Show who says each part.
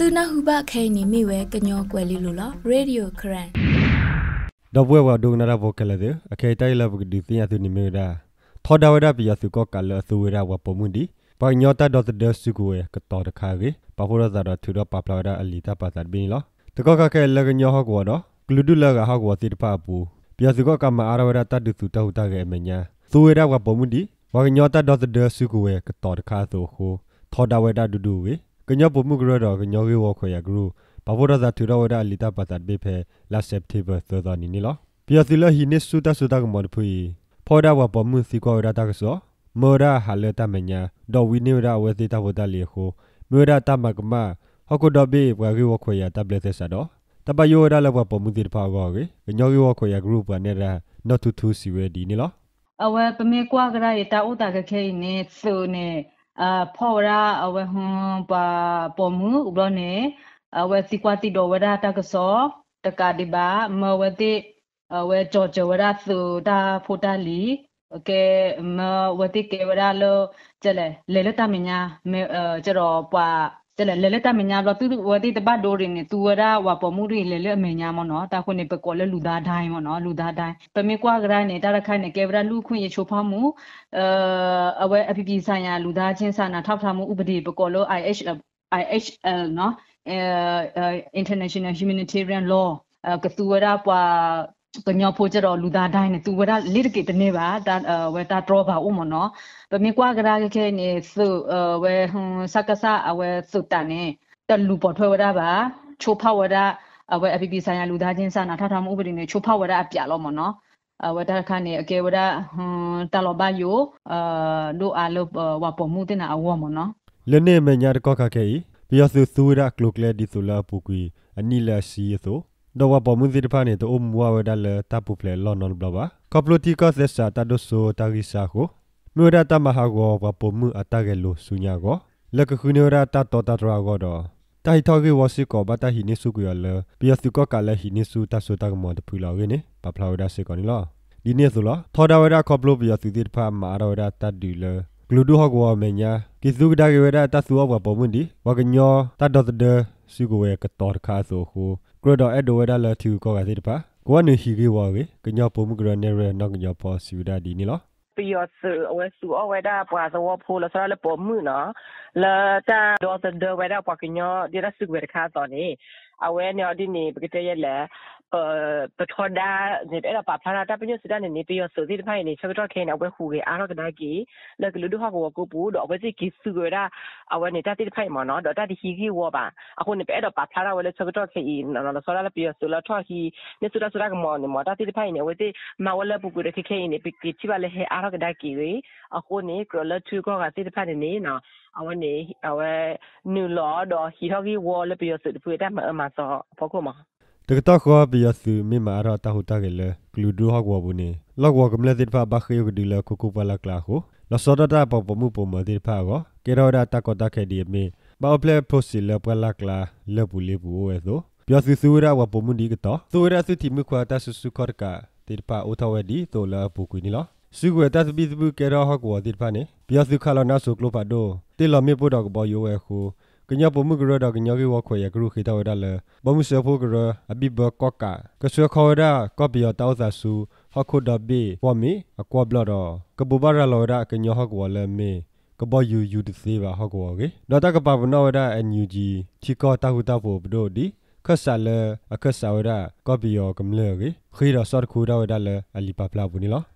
Speaker 1: သူနာဟုဘခဲနီမိဝဲကညောကွယ်လီလိုလားရေဒီယိုခရန်
Speaker 2: တော့ဘွယ်ဝဒုနာရဘကလည်းအခဲတိုင်လဘကဒီတင်ရသူနိမေရာထောဒဝဒပိယစုကောကလဆူဝရဝပမွန်ဒီပညောတာဒတ်ဒစုကွေကတော်တခါကြီးပဟောရဇာဒသူရပပလာဒအလီတာပတ်တ်ဘင်းလားတကောကခဲလကညောဟကောတော့ဂလူဒူလကဟကောတိတပပူပိယစုကောကမအာရဝရတတ်သူတဟုတ်တကဲမညာဆူဝရဝပမွန်ဒီဝကညောတာဒတ်ဒစုကွေကတော်တခါဆိုခိုထောဒဝဒဒူဒူဝေကညောပမှုကရတော့ကညောကေဝခွေရဂရုဘဘောဒဇာသူရဝဒလီတာပတတ်ဘေဖဲလာစက်တေဘာသောဒနီနီလောပီယသီလဟီနိစုတဆုတကမော်ဖူဖောဒဝပမှုစီကောရတာကဆောမောရာဟာလတမညာဒေါ်ဝီနေရဝေသီတာဝဒလီခိုမေရာတမကမဟကုဒဘေဘဂေဝခွေရတဘလက်ဆာတော့တပယောရလဘပမှုတိတဖာကောကေကညောကေဝခွေရဂရုပနေရာနော့တူတူစီဝဲဒီနီလော
Speaker 1: အဝဲပမေကွာကရရတာဥတာကခဲနေဆိုနေအာဖောရာအဝဟွန်ပါပေါ်မှုဥပနေအဝစီကွာတိတော်ဝရတကစော တကတိပါမဝတိအဝကြောကြဝရသုဒါဖိုတလီโอเคမဝတိကေဝရလောကျလေလေလတမညာမေကျတော့ပွားတလလလတမညာတော့သူဝတိတပတ်ဒိုးရင်းနေသူဝရဝပမှုရီလလအမညာမနော်တာခွနေပကောလလူသားတိုင်းမနော်လူသားတိုင်းပမေကွာကရနေတာရခိုင်နေကေဗရာလူခွင့်ရချိုဖောင်းမှုအအဝဲအပပဆိုင်ရာလူသားချင်းစာနာထောက်ထားမှုဥပဒေပကောလ IH IHL နော် international humanitarian law ကသူဝရပွာကညောဖိုကြတော့လူသားတိုင်းနဲ့သူဝရလိတကေတနေပါတာဝတာတော့ပါဦးမနော်ပမေကွာကြရာခဲနေသူဝဲဟွန်စကဆာအဝဲသူတန်နေတလူပေါ်ထွက်ဝရပါချိုဖဝရအဝဲအပိပိဆိုင်ရာလူသားချင်းစာနာထောက်ထားမှုဥပဒေနဲ့ချိုဖဝရအပြလို့မနော်အဝတာခါနေအကေဝရဟွန်တလဘယိုအာဒိုအလောဝပမှုတင်အဝမနော်
Speaker 2: လနေမညာတကောကခဲဘီယဆူဆူရကလုကလေဒီဆိုလာပူကွီ အနီလာစီဆိုတော့ဝပမှုသစ်တဖာနေတော့မူဝဝဒါလတာပူဖလေလော်နော်ဘလဘကပလိုတီကသက်စာတာဒိုဆိုတာဂီစာကိုမြို့ဒတာမဟာကိုဝပမှုအတကဲလို့ဆုညာကိုလကခုနေရတာတော်တာတရာကိုတော့တိုင်တော်ကဝစီကောဘတာဟိနေစုကရလပြစုကကလည်းဟိနေစုတဆူတကမောတဖူလာရနေပပလာဝဒါစေကောနီလောဒီနေ့ဆိုလားထော်ဒါဝဒါခေါပလို့ပြစုသစ်တဖာမာရဝဒါတတ်ဒီလဂလူဒူဟောကဝမညာကိစုကဒါကဝဒါတဆူဟောကပမှုန်ဒီဝကညောတတ်တော်တဲ့စုကဝဲကတော်ခါဆိုဟူကရဒအဒိုဝဒါလသူကောကတိတပါကောနေဟီရီဝါဝေကညောပုံမှုကရနေရနောက်ကညောပေါ်စီဒါဒီနီလော
Speaker 3: ပီယောဆူအဝဲဆူအဝဲဒါပွာသဝဖိုလဆရလပေါ်မှုနော်လာတာဒေါ်သဒဝဲဒါပွာကညောဒီရဆုဝဲခါတော်နေအဝဲနေအဒီနေပကတရလပထောဒါနေအဲ့ပပလာတာပညစဒနေနေပယဆိုဒီဖိုင်နေချက်တော့ခဲနေအဝဲဟူရအားတော့ကနာကြီးလက်ကလူတို့ဟာကောကိုပူတော့အဝဲစီကီဆူရတာအဝဲနေတာတိဖိုင်မနော်တော့တတိဟီကြီးဝပါအခုနေအဲ့တော့ပပလာဝဲချက်တော့ခဲဤနော်ဆောလာပယဆိုလာထောဟီနေစဒစဒကမောနေမတာတိဖိုင်နေဝဲတိမဝလာပူကရခဲခဲနေပကီချိပါလေဟဲအားတော့ကနာကြီးရအခုနေကလထူကောကတိဖိုင်နေနော်အဝဲနေအဝဲနူလောတော့ဟီထောကြီးဝလပယဆိုဒီဖိုင်တမအမมาซอพอกูมา
Speaker 2: တကတခွာပြစုမိမာရတာဟုတကလေကလူဒူဟကွာဘူးနေလောက်ဝကမလက်စ်ဖာဘခယုကဒီလကုကူပလကလာဟုလစောဒတာပပမှုပမဒီဖာကောကေရောဒတာကတခဲဒီမေဘောပလက်ပိုစီလပလကလာလပူလီဘူးဝဲသောပြစုစုရဝပမှုဒီကတသူရစုတီမခွာတဆုစုခရကတိဖာဥထဝဒီသောလပူကွီနီလောစုကွေတသပိစပုကေရောဟကွာဒီဖာနေပြစုခလာနာစုကလောဖာဒိုတေလမေပိုဒကဘောယောဝဲဟုကညပမှုကရဒကညကေဝခွေရကရုခိတဝဒလဘမှုစေဖို့ကရအဘိဘကောကာကဆွေခေါ်ဒါကောပီယတောက်သာစုဟခုဒဘေဝမီအကွာဘလတော့ကပူပါရလောဒကညဟကဝလမေကဘယူယူတစေပါဟကဝကေဒတာကပပနောဒအန်ယူဂျီချီကောတာဟုတာဖို့ဘဒိုဒီခဆာလအခဆာဝဒကောပီယကမလေကေခိရဆော့ခူဒါဝဒလအလီပပလာဘူးနီလော